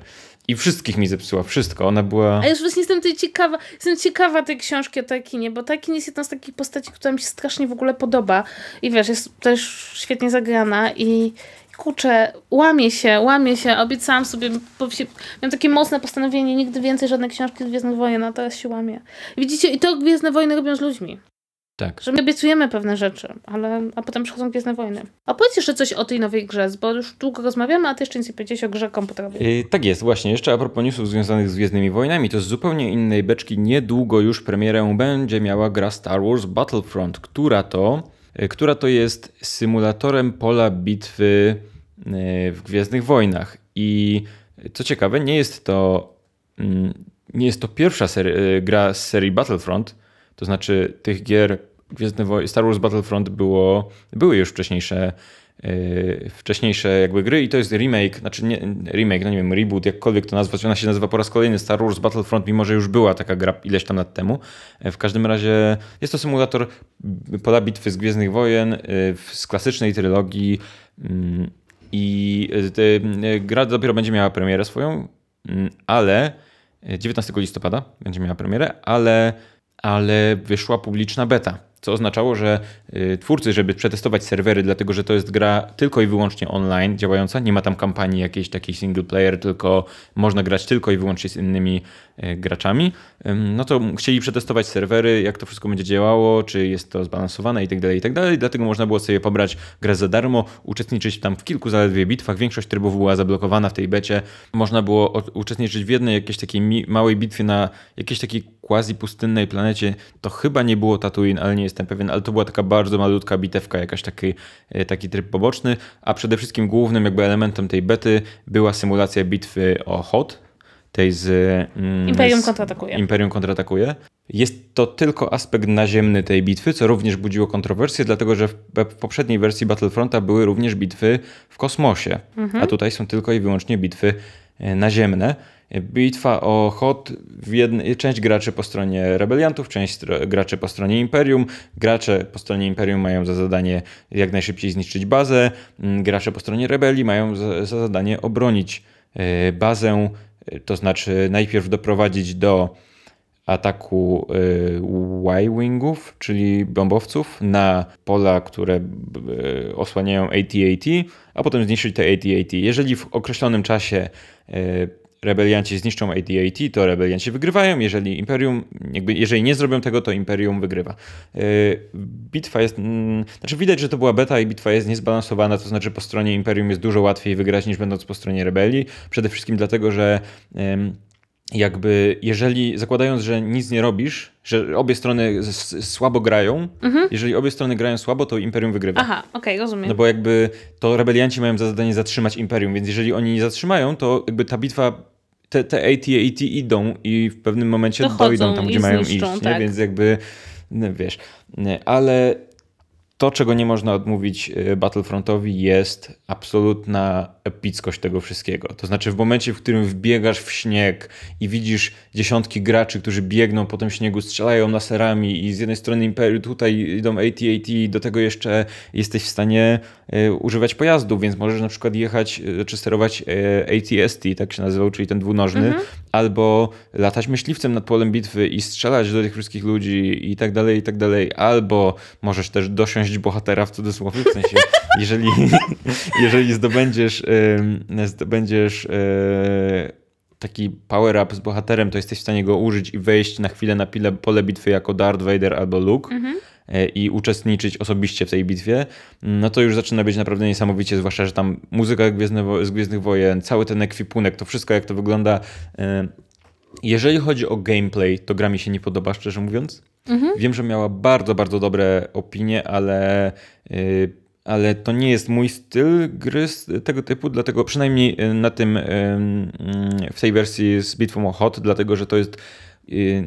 A: I wszystkich mi zepsuła, wszystko. Ona była. A już
B: właśnie jestem tutaj ciekawa, jestem ciekawa tej książki o Tarkinie, bo Tarkin jest jedna z takich postaci, która mi się strasznie w ogóle podoba. I wiesz, jest też świetnie zagrana i kurczę, łamie się, łamie się. Obiecałam sobie, bo się, miałam takie mocne postanowienie, nigdy więcej żadnej książki z Gwiezdnych Wojen, a teraz się łamie. Widzicie, i to Gwiezdne Wojny robią z ludźmi. Tak. Że my obiecujemy pewne rzeczy, ale, a potem przychodzą Gwiezdne Wojny. A powiedz jeszcze coś o tej nowej grze, bo już długo rozmawiamy, a ty jeszcze nic nie powiedziałeś o grze komputerowej.
A: Yy, tak jest, właśnie. Jeszcze a propos newsów związanych z Gwiezdnymi Wojnami, to z zupełnie innej beczki niedługo już premierę będzie miała gra Star Wars Battlefront, która to, yy, która to jest symulatorem pola bitwy yy, w Gwiezdnych Wojnach. I co ciekawe, nie jest to mm, nie jest to pierwsza yy, gra z serii Battlefront, to znaczy tych gier Gwiezdne Wojny, Star Wars Battlefront było, były już wcześniejsze Yy, wcześniejsze jakby gry i to jest remake, znaczy nie, remake, no nie wiem, reboot, jakkolwiek to nazwać. Ona się nazywa po raz kolejny Star Wars Battlefront, mimo że już była taka gra ileś tam lat temu. E, w każdym razie jest to symulator pola bitwy z Gwiezdnych Wojen yy, z klasycznej trylogii yy, i y, y, gra dopiero będzie miała premierę swoją, mm, ale 19 y, listopada będzie miała premierę, ale ale wyszła publiczna beta. Co oznaczało, że y, twórcy, żeby przetestować serwery, dlatego że to jest gra tylko i wyłącznie online działająca, nie ma tam kampanii jakiejś takiej single player, tylko można grać tylko i wyłącznie z innymi y, graczami, no to chcieli przetestować serwery, jak to wszystko będzie działało, czy jest to zbalansowane itd., tak itd. Tak dlatego można było sobie pobrać grę za darmo, uczestniczyć tam w kilku zaledwie bitwach, większość trybów była zablokowana w tej becie, można było uczestniczyć w jednej jakiejś takiej małej bitwie na jakiejś takiej quasi-pustynnej planecie, to chyba nie było Tatooine, ale nie jestem pewien, ale to była taka bardzo malutka bitewka, jakaś taki, e, taki tryb poboczny, a przede wszystkim głównym jakby elementem tej bety była symulacja bitwy o Hot, tej z... Mm, Imperium z, kontratakuje. Imperium kontratakuje. Jest to tylko aspekt naziemny tej bitwy, co również budziło kontrowersje, dlatego że w, w poprzedniej wersji Battlefronta były również bitwy w kosmosie, mhm. a tutaj są tylko i wyłącznie bitwy e, naziemne. Bitwa o Hot, jednej, część graczy po stronie rebeliantów, część graczy po stronie Imperium. Gracze po stronie Imperium mają za zadanie jak najszybciej zniszczyć bazę, mm, gracze po stronie rebelii mają za, za zadanie obronić e, bazę, e, to znaczy najpierw doprowadzić do ataku e, Y-Wingów, czyli bombowców, na pola, które osłaniają AT-AT, a potem zniszczyć te AT-AT. Jeżeli w określonym czasie rebelianci zniszczą ADAT, to rebelianci wygrywają. Jeżeli Imperium, jakby, jeżeli nie zrobią tego, to Imperium wygrywa. Y, bitwa jest, mm, znaczy widać, że to była beta i bitwa jest niezbalansowana, to znaczy po stronie Imperium jest dużo łatwiej wygrać niż będąc po stronie rebelii. Przede wszystkim dlatego, że jakby jeżeli zakładając, że nic nie robisz, że obie strony słabo grają, mhm. jeżeli obie strony grają słabo, to Imperium wygrywa.
B: Aha, okej, okay, rozumiem. No bo
A: jakby to rebelianci mają za zadanie zatrzymać Imperium, więc jeżeli oni nie zatrzymają, to jakby ta bitwa te, te AT-AT idą i w pewnym momencie Dochodzą dojdą tam, gdzie mają zniszczą, iść, nie? Tak. więc jakby, no wiesz, nie, ale to, czego nie można odmówić e, Battlefrontowi, jest absolutna epickość tego wszystkiego. To znaczy, w momencie, w którym wbiegasz w śnieg i widzisz dziesiątki graczy, którzy biegną po tym śniegu, strzelają laserami i z jednej strony Imperium, tutaj idą AT-AT, do tego jeszcze jesteś w stanie e, używać pojazdów, więc możesz na przykład jechać e, czy sterować ATST, tak się nazywał, czyli ten dwunożny, mhm. albo latać myśliwcem nad polem bitwy i strzelać do tych wszystkich ludzi i tak dalej, i tak dalej, albo możesz też dosiąść część bohatera w cudzysłowie, w sensie jeżeli, jeżeli zdobędziesz, zdobędziesz e, taki power-up z bohaterem, to jesteś w stanie go użyć i wejść na chwilę na pole bitwy jako Darth Vader albo Luke. Mhm e, i uczestniczyć osobiście w tej bitwie, no to już zaczyna być naprawdę niesamowicie, zwłaszcza, że tam muzyka z Gwiezdnych Wojen, cały ten ekwipunek, to wszystko jak to wygląda. E, jeżeli chodzi o gameplay, to gra mi się nie podoba, szczerze mówiąc. Mhm. Wiem, że miała bardzo, bardzo dobre opinie, ale, y, ale to nie jest mój styl gry tego typu, dlatego przynajmniej y, na tym, y, mm, w tej wersji z Bitwą o Hot, dlatego że to jest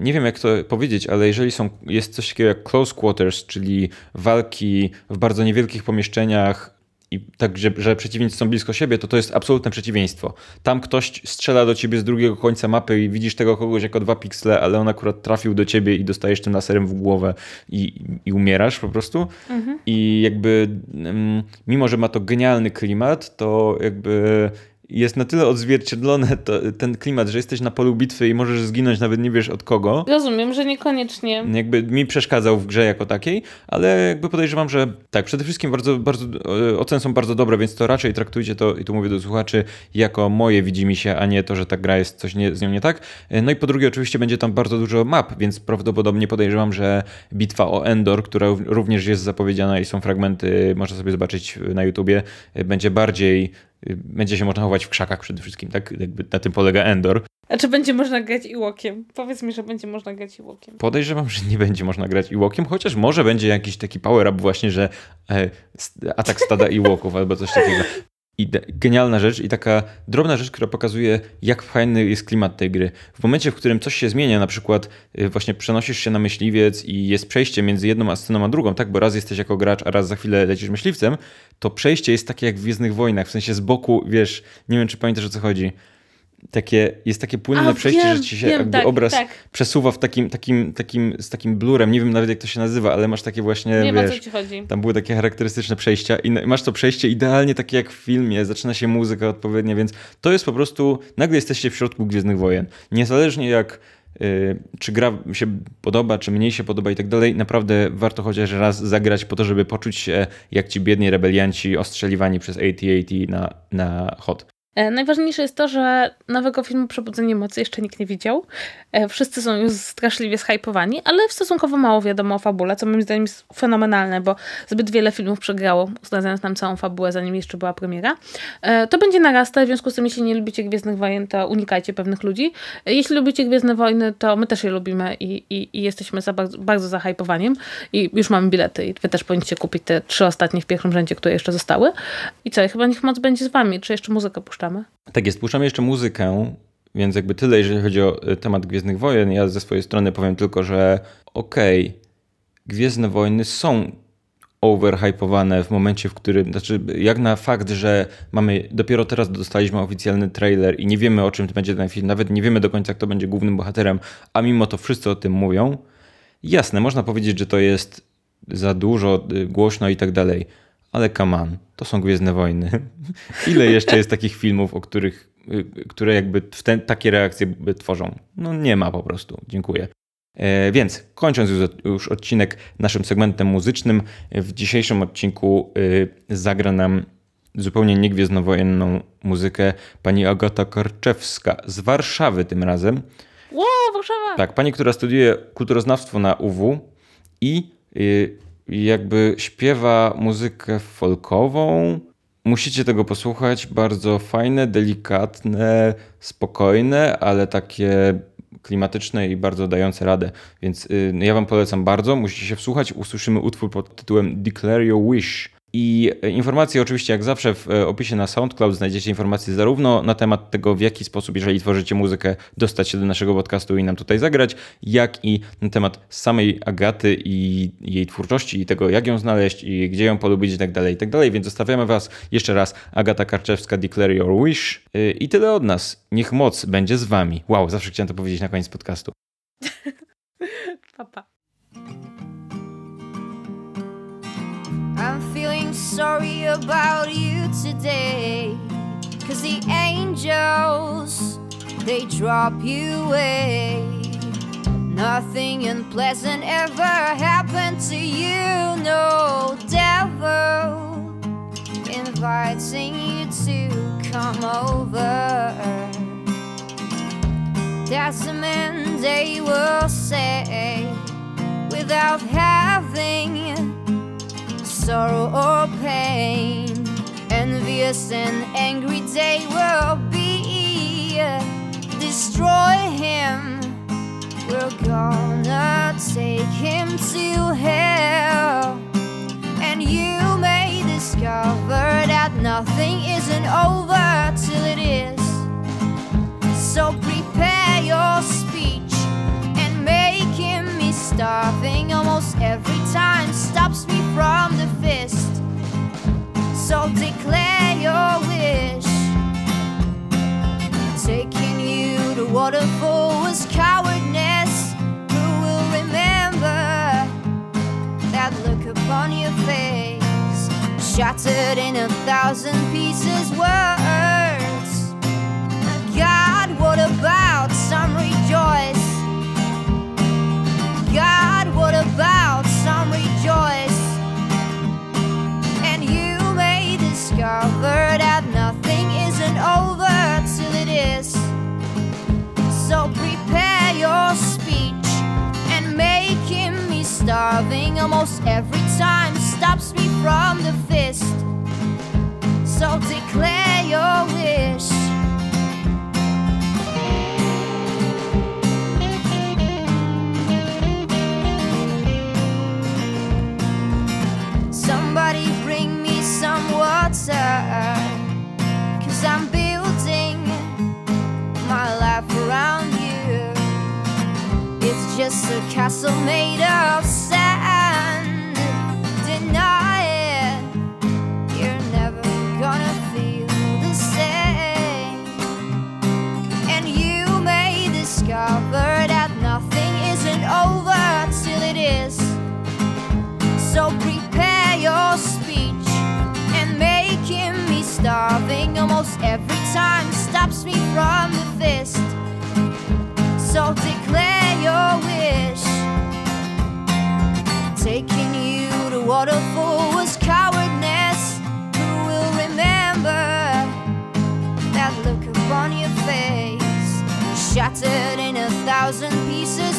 A: nie wiem jak to powiedzieć, ale jeżeli są, jest coś takiego jak close quarters, czyli walki w bardzo niewielkich pomieszczeniach i tak, że, że, przeciwnicy są blisko siebie, to to jest absolutne przeciwieństwo. Tam ktoś strzela do ciebie z drugiego końca mapy i widzisz tego kogoś jako dwa piksle, ale on akurat trafił do ciebie i dostajesz tym laserem w głowę i, i umierasz po prostu. Mhm. I jakby mm, mimo, że ma to genialny klimat, to jakby jest na tyle odzwierciedlone to, ten klimat, że jesteś na polu bitwy i możesz zginąć, nawet nie wiesz od kogo.
B: Rozumiem, że niekoniecznie.
A: Jakby mi przeszkadzał w grze jako takiej, ale jakby podejrzewam, że tak, przede wszystkim bardzo, bardzo, e, oceny są bardzo dobre, więc to raczej traktujcie to, i tu mówię do słuchaczy, jako moje widzi mi się, a nie to, że ta gra jest coś nie, z nią nie tak. E, no i po drugie oczywiście będzie tam bardzo dużo map, więc prawdopodobnie podejrzewam, że bitwa o Endor, która również jest zapowiedziana i są fragmenty, można sobie zobaczyć na YouTubie, e, będzie bardziej będzie się można chować w krzakach przede wszystkim, tak? Jakby na tym polega Endor.
B: A czy będzie można grać i łokiem? Powiedz mi, że będzie można grać i łokiem.
A: Podejrzewam, że nie będzie można grać i łokiem, chociaż może będzie jakiś taki power up właśnie, że e, atak stada i łoków albo coś takiego. I genialna rzecz i taka drobna rzecz, która pokazuje, jak fajny jest klimat tej gry. W momencie, w którym coś się zmienia, na przykład y, właśnie przenosisz się na myśliwiec i jest przejście między jedną sceną a drugą, tak? Bo raz jesteś jako gracz, a raz za chwilę lecisz myśliwcem, to przejście jest takie jak w Gwiezdnych Wojnach, w sensie z boku, wiesz, nie wiem, czy pamiętasz o co chodzi takie, jest takie płynne A, przejście, wiem, że ci się wiem, tak, obraz tak. przesuwa w takim, takim, takim, z takim blurem, nie wiem nawet jak to się nazywa, ale masz takie właśnie, nie wiesz, tam były takie charakterystyczne przejścia i masz to przejście idealnie takie jak w filmie, zaczyna się muzyka odpowiednia, więc to jest po prostu, nagle jesteście w środku Gwiezdnych Wojen. Niezależnie jak y, czy gra się podoba, czy mniej się podoba i tak dalej, naprawdę warto chociaż raz zagrać po to, żeby poczuć się jak ci biedni rebelianci ostrzeliwani przez AT-AT na, na hot.
B: E, najważniejsze jest to, że nowego filmu Przebudzenie Mocy jeszcze nikt nie widział. E, wszyscy są już straszliwie zhypowani, ale stosunkowo mało wiadomo o fabule, co moim zdaniem jest fenomenalne, bo zbyt wiele filmów przegrało, zdradzając nam całą fabułę, zanim jeszcze była premiera. E, to będzie narasta, w związku z tym, jeśli nie lubicie Gwiezdnych Wojen, to unikajcie pewnych ludzi. Jeśli lubicie Gwiezdne Wojny, to my też je lubimy i, i, i jesteśmy za bardzo, bardzo zahypowaniem i już mamy bilety i wy też powinniście kupić te trzy ostatnie w pierwszym rzędzie, które jeszcze zostały. I co, chyba niech moc będzie z wami. Czy jeszcze muzykę puszczamy? puszczamy?
A: Tak jest, puszczamy jeszcze muzykę, więc jakby tyle, jeżeli chodzi o e, temat Gwiezdnych Wojen. Ja ze swojej strony powiem tylko, że okej, okay, Gwiezdne Wojny są overhypowane w momencie, w którym, znaczy jak na fakt, że mamy, dopiero teraz dostaliśmy oficjalny trailer i nie wiemy o czym to będzie ten film, nawet nie wiemy do końca kto będzie głównym bohaterem, a mimo to wszyscy o tym mówią. Jasne, można powiedzieć, że to jest za dużo, y, głośno i tak dalej ale kaman, to są Gwiezdne Wojny. Ile jeszcze jest takich filmów, o których, y, które jakby ten, takie reakcje tworzą? No nie ma po prostu. Dziękuję. E, więc kończąc już odcinek naszym segmentem muzycznym, w dzisiejszym odcinku y, zagra nam zupełnie niegwiezdnowojenną muzykę pani Agata Karczewska z Warszawy tym razem.
B: Wow, Warszawa! Tak,
A: pani, która studiuje kulturoznawstwo na UW i y, jakby śpiewa muzykę folkową. Musicie tego posłuchać. Bardzo fajne, delikatne, spokojne, ale takie klimatyczne i bardzo dające radę. Więc y, no ja Wam polecam bardzo. Musicie się wsłuchać. Usłyszymy utwór pod tytułem Declare Your Wish. I informacje oczywiście jak zawsze w e, opisie na SoundCloud znajdziecie informacje zarówno na temat tego, w jaki sposób, jeżeli tworzycie muzykę, dostać się do naszego podcastu i nam tutaj zagrać, jak i na temat samej Agaty i jej twórczości i tego, jak ją znaleźć i gdzie ją polubić i tak dalej, i tak dalej. Więc zostawiamy Was jeszcze raz. Agata Karczewska, Declare Your Wish. E, I tyle od nas. Niech moc będzie z Wami. Wow, zawsze chciałem to powiedzieć na koniec podcastu. Papa.
C: sorry about you today. Cause the angels, they drop you away. Nothing unpleasant ever happened to you, no devil inviting you to come over. That's the man they will say without having sorrow or pain Envious and angry day will be Destroy him We're gonna take him to hell And you may discover that nothing isn't over till it is So prepare yourself shattered in a thousand pieces words God, what about some rejoice? God, what about some rejoice? And you may discover that nothing isn't over till it is So prepare your speech and making me starving almost every time me from the fist. So declare your wish. Somebody bring me some water. Cause I'm building my life around you. It's just a castle made of sand. Time stops me from the fist. So declare your wish. Taking you to waterfall was cowardness. Who will remember that look upon your face? Shattered in a thousand pieces.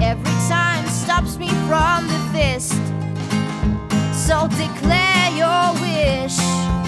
C: every time stops me from the fist. So declare your wish.